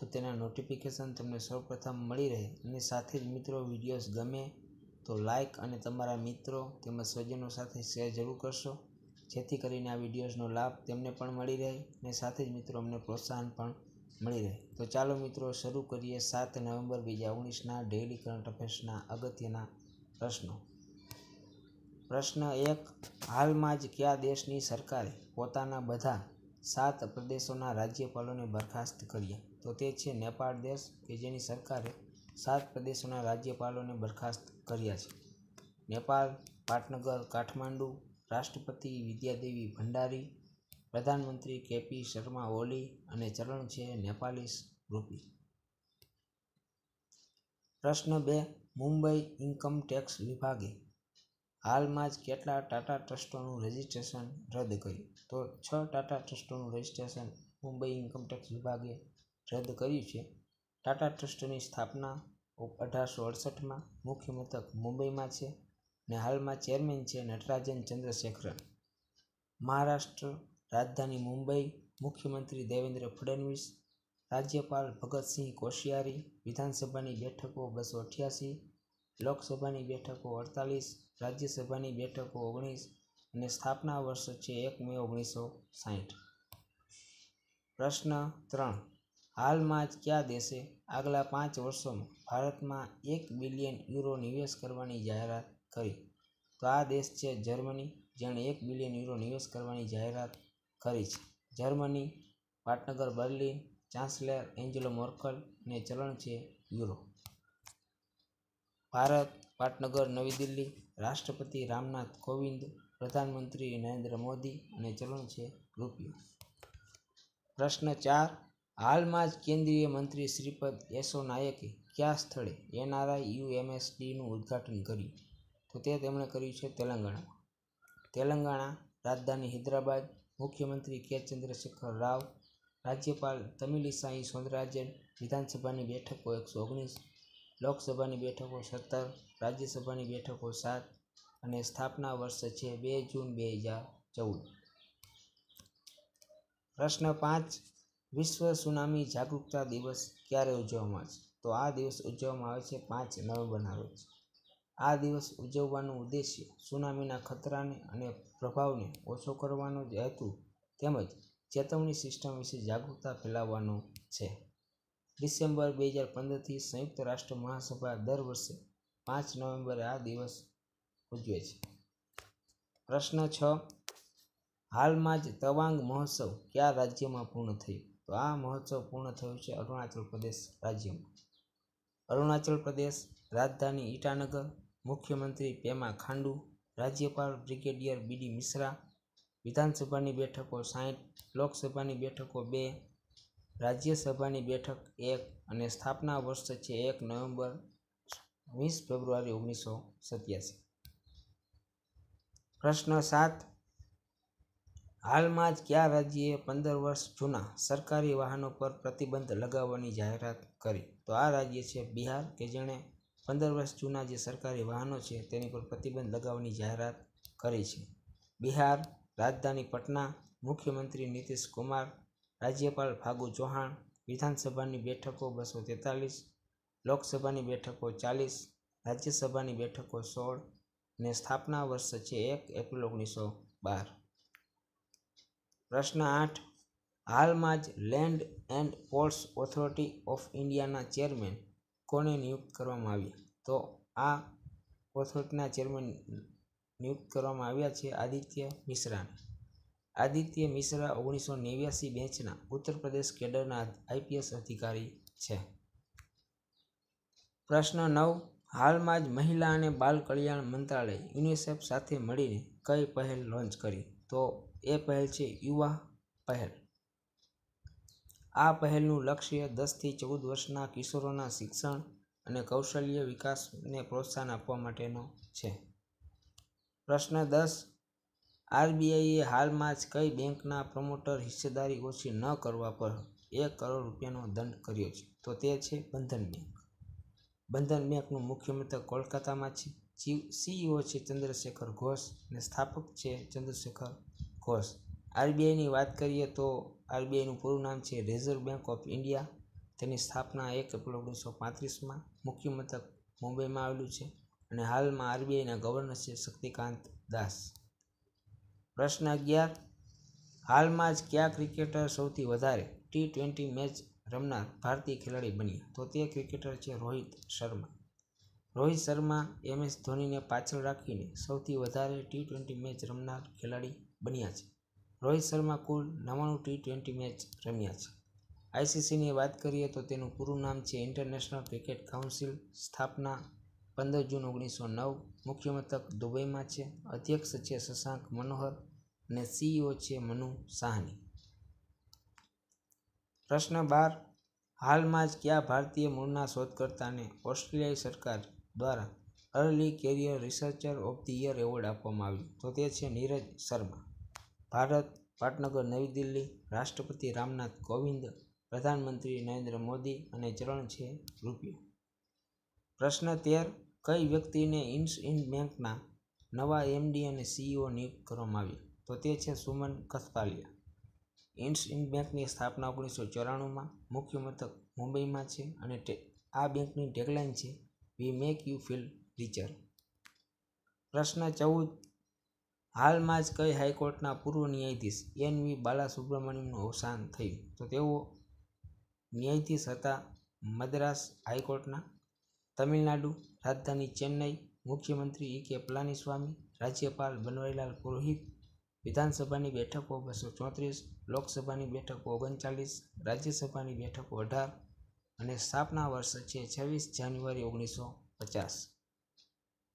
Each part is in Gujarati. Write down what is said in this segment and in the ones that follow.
તો તેના નોટિફિકેશન તમને સૌપ્રથમ મળી રહે અને સાથે જ મિત્રો વિડીયોઝ ગમે તો લાઇક અને તમારા મિત્રો તેમજ સ્વજનો સાથે શેર જરૂર કરશો જેથી કરીને આ વિડીયોઝનો લાભ તેમને પણ મળી રહે અને સાથે જ મિત્રો અમને પ્રોત્સાહન પણ મળી રહે તો ચાલો મિત્રો શરૂ કરીએ સાત નવેમ્બર બે હજાર ઓગણીસના ડેઇલી કરંટ અફેર્સના અગત્યના પ્રશ્નો પ્રશ્ન એક હાલમાં જ કયા દેશની સરકારે પોતાના બધા સાત પ્રદેશોના રાજ્યપાલોને બરખાસ્ત કર્યા તો તે છે નેપાળ દેશ કે જેની સરકારે સાત પ્રદેશોના રાજ્યપાલોને બરખાસ્ત કર્યા છે નેપાળ પાટનગર કાઠમાંડુ રાષ્ટ્રપતિ વિદ્યાદેવી ભંડારી પ્રધાનમંત્રી કેપી શર્મા ઓલી અને ચરણ છે નેપાલીસ રૂપી પ્રશ્ન બે મુંબઈ ઇન્કમ ટેક્સ વિભાગે હાલમાં જ કેટલા ટાટા ટ્રસ્ટોનું રજિસ્ટ્રેશન રદ કર્યું તો છ ટાટા ટ્રસ્ટોનું રજિસ્ટ્રેશન મુંબઈ ઇન્કમટેક્સ વિભાગે રદ કર્યું છે ટાટા ટ્રસ્ટની સ્થાપના અઢારસો અડસઠમાં મુખ્ય મથક મુંબઈમાં છે ને હાલમાં ચેરમેન છે નટરાજન ચંદ્રશેખરન મહારાષ્ટ્ર રાજધાની મુંબઈ મુખ્યમંત્રી દેવેન્દ્ર ફડણવીસ રાજ્યપાલ ભગતસિંહ કોશિયારી વિધાનસભાની બેઠકો બસો અઠ્યાસી લોકસભાની બેઠકો અડતાલીસ રાજ્યસભાની બેઠકો ઓગણીસ અને સ્થાપના વર્ષ છે એક મે ઓગણીસો સાહીઠ પ્રશ્ન ત્રણ હાલમાં જ કયા દેશે આગલા પાંચ વર્ષોમાં ભારતમાં એક બિલિયન યુરો નિવેશ કરવાની જાહેરાત કરી તો આ દેશ છે જર્મની જેણે એક બિલિયન યુરો નિવેશ કરવાની જાહેરાત કરી છે જર્મની પાટનગર બર્લિન ચાન્સલર એન્જેલો મોર્કલ ને ચલણ છે યુરો ભારત પાટનગર નવી દિલ્હી રાષ્ટ્રપતિ રામનાથ કોવિંદ પ્રધાનમંત્રી નરેન્દ્ર મોદી અને ચલણ છે રૂપિયો પ્રશ્ન ચાર હાલમાં જ કેન્દ્રીય મંત્રી શ્રીપદ યેસો નાયકે કયા સ્થળે એનઆરઆઈ યુએમએસડીનું ઉદ્ઘાટન કર્યું તો તે તેમણે કર્યું છે તેલંગાણામાં તેલંગાણા રાજધાની હૈદરાબાદ મુખ્યમંત્રી કે ચંદ્રશેખર રાવ રાજ્યપાલ તમિલિસાઈ સૌંદરાજન વિધાનસભાની બેઠકો એકસો ઓગણીસ લોકસભાની બેઠકો સત્તર રાજ્યસભાની બેઠકો સાત અને સ્થાપના વર્ષ છે બે જૂન બે હજાર ચૌદ પ્રશ્ન પાંચ વિશ્વ સુનામી જાગૃતતા દિવસ ક્યારે ઉજવવામાં આવે છે તો આ દિવસ ઉજવવામાં આવે છે પાંચ નવેમ્બરના રોજ આ દિવસ ઉજવવાનો ઉદ્દેશ્ય સુનામીના ખતરાને અને પ્રભાવને ઓછો કરવાનો જ હેતુ તેમજ ચેતવણી સિસ્ટમ વિશે જાગૃતતા ફેલાવવાનો છે ડિસેમ્બર બે હજાર પંદરથી સંયુક્ત રાષ્ટ્ર મહાસભા દર વર્ષે પાંચ નવેમ્બરે આ દિવસ ઉજવે છે પ્રશ્ન છ હાલમાં જ તવાંગ મહોત્સવ કયા રાજ્યમાં પૂર્ણ થયું તો આ મહોત્સવ પૂર્ણ થયો છે અરુણાચલ પ્રદેશ રાજ્યમાં અરુણાચલ પ્રદેશ રાજધાની ઈટાનગર મુખ્યમંત્રી પેમા ખાંડુ રાજ્યપાલ બ્રિગેડિયર બીડી મિશ્રા વિધાનસભાની બેઠકો સાહીઠ લોકસભાની બેઠકો બે રાજ્યસભાની બેઠક એક અને સ્થાપના વર્ષ છે એક નવેમ્બર વીસ ફેબ્રુઆરી ઓગણીસો સત્યાસી પ્રશ્ન સાત હાલમાં જ કયા રાજ્યએ પંદર વર્ષ જૂના સરકારી વાહનો પર પ્રતિબંધ લગાવવાની જાહેરાત કરી તો આ રાજ્ય છે બિહાર કે જેણે પંદર વર્ષ જૂના જે સરકારી વાહનો છે તેની પર પ્રતિબંધ લગાવવાની જાહેરાત કરી છે બિહાર રાજધાની પટના મુખ્યમંત્રી નીતિશ કુમાર રાજ્યપાલ ફાગુ ચૌહાણ વિધાનસભાની બેઠકો બસો તેતાલીસ લોકસભાની બેઠકો ચાલીસ રાજ્યસભાની બેઠકો સોળ ને સ્થાપના વર્ષ છે એક એપ્રિલ ઓગણીસો બાર પ્રશ્ન આઠ હાલમાં જ land and ports authority of ઇન્ડિયાના ચેરમેન કોને નિયુક્ત કરવામાં આવ્યા તો આ ઓથોરિટીના ચેરમેન નિયુક્ત કરવામાં આવ્યા છે આદિત્ય મિશ્રાને આદિત્ય મિશ્રા ઓગણીસો નેવ્યાસી બેચના ઉત્તર પ્રદેશ કેડરના આઈપીએસ અધિકારી છે પ્રશ્ન નવ હાલમાં જ મહિલા અને બાલ કલ્યાણ મંત્રાલય યુનિસેફ સાથે મળીને કઈ પહેલ લોન્ચ કરી તો એ પહેલ છે યુવા પહેલ આ પહેલનું લક્ષ્ય દસથી ચૌદ વર્ષના કિશોરોના શિક્ષણ અને કૌશલ્ય વિકાસને પ્રોત્સાહન આપવા માટેનો છે પ્રશ્ન દસ આરબીઆઈએ હાલમાં જ કઈ બેંકના પ્રમોટર હિસ્સેદારી ઓછી ન કરવા પર એક કરોડ રૂપિયાનો દંડ કર્યો છે તો તે છે બંધન બેંક બંધન બેંકનું મુખ્ય મથક કોલકાતામાં છે સીઈઓ છે ચંદ્રશેખર ઘોષ અને સ્થાપક છે ચંદ્રશેખર કોર્સ આરબીઆઈની વાત કરીએ તો આરબીઆઈનું પૂરું નામ છે રિઝર્વ બેંક ઓફ ઇન્ડિયા તેની સ્થાપના એક એપ્રિલ ઓગણીસો પાંત્રીસમાં મુખ્ય મથક મુંબઈમાં આવેલું છે અને હાલમાં આરબીઆઈના ગવર્નર છે શક્તિકાંત દાસ પ્રશ્ન અગિયાર હાલમાં જ કયા ક્રિકેટર સૌથી વધારે ટી ટ્વેન્ટી મેચ રમનાર ભારતીય ખેલાડી બન્યા તો તે ક્રિકેટર છે રોહિત શર્મા રોહિત શર્મા એમ એસ ધોનીને પાછળ રાખીને સૌથી વધારે ટી ટ્વેન્ટી મેચ રમનાર ખેલાડી બન્યા છે રોહિત શર્મા કુલ નવ્વાણું ટી ટ્વેન્ટી મેચ રમ્યા છે આઈસીસીની વાત કરીએ તો તેનું પૂરું નામ છે ઇન્ટરનેશનલ ક્રિકેટ કાઉન્સિલ સ્થાપના પંદર જૂન ઓગણીસો નવ મુખ્ય મથક દુબઈમાં છે અધ્યક્ષ છે શશાંક મનોહર અને સીઈઓ e છે મનુ સાહની પ્રશ્ન બાર હાલમાં જ કયા ભારતીય મૂળના શોધકર્તાને ઓસ્ટ્રેલિયાઈ સરકાર દ્વારા early career researcher of the year award આપવામાં આવ્યું તો તે છે નીરજ શર્મા ભારત પાટનગર નવી દિલ્હી રાષ્ટ્રપતિ રામનાથ કોવિંદ પ્રધાનમંત્રી નરેન્દ્ર મોદી અને ચરણ છે રૂપિયો પ્રશ્ન તેર કઈ વ્યક્તિને ઇન્ડ બેંકના નવા એમડી અને સીઈઓ નિયુક્ત કરવામાં આવી તો તે છે સુમન કથપાલિયા ઇન્ડ બેંકની સ્થાપના ઓગણીસો ચોરાણુંમાં મુખ્ય મથક મુંબઈમાં છે અને આ બેંકની ટેગલાઇન છે we make you feel richer પ્રશ્ન ચૌદ હાલમાં જ કઈ હાઈકોર્ટના પૂર્વ ન્યાયાધીશ એન વી બાલાસુબ્રમણ્યમનું અવસાન થયું તો તેઓ ન્યાયાધીશ હતા મદ્રાસ હાઈકોર્ટના તમિલનાડુ રાજધાની ચેન્નઈ મુખ્યમંત્રી ઈ કે પલાનીસ્વામી રાજ્યપાલ બનવારીલાલ પુરોહિત વિધાનસભાની બેઠકો બસો ચોત્રીસ લોકસભાની બેઠકો ઓગણચાલીસ રાજ્યસભાની બેઠકો અઢાર અને સ્થાપના વર્ષ છે છવ્વીસ જાન્યુઆરી ઓગણીસો પચાસ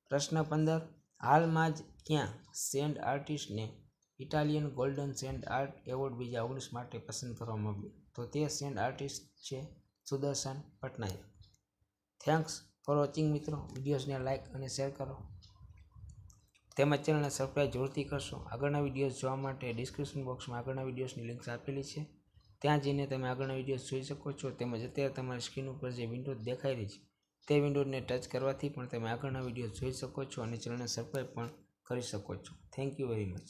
પ્રશ્ન પંદર હાલમાં જ ત્યાં સેન્ડ આર્ટિસ્ટને Italian golden sand art award બીજા ઓગણીસ માટે પસંદ કરવામાં આવ્યું તો તે સેન્ડ આર્ટિસ્ટ છે Sudarshan Patnaik thanks for watching મિત્રો વિડીયોઝને લાઇક અને શેર કરો તેમજ ચેનલને સબસ્ક્રાઈબ જરૂરથી કરશો આગળના વિડીયોઝ જોવા માટે ડિસ્ક્રિપ્શન બોક્સમાં આગળના વિડીયોઝની લિંક્સ આપેલી છે ત્યાં જઈને તમે આગળના વિડીયોઝ જોઈ શકો છો તેમજ અત્યારે તમારી સ્ક્રીન ઉપર જે વિન્ડો દેખાઈ રહી છે તે વિન્ડોને ટચ કરવાથી પણ તમે આગળના વિડીયો જોઈ શકો છો અને ચેનલને સબસ્ક્રાઈબ પણ કરી શકો છો થેન્ક યુ વેરી મચ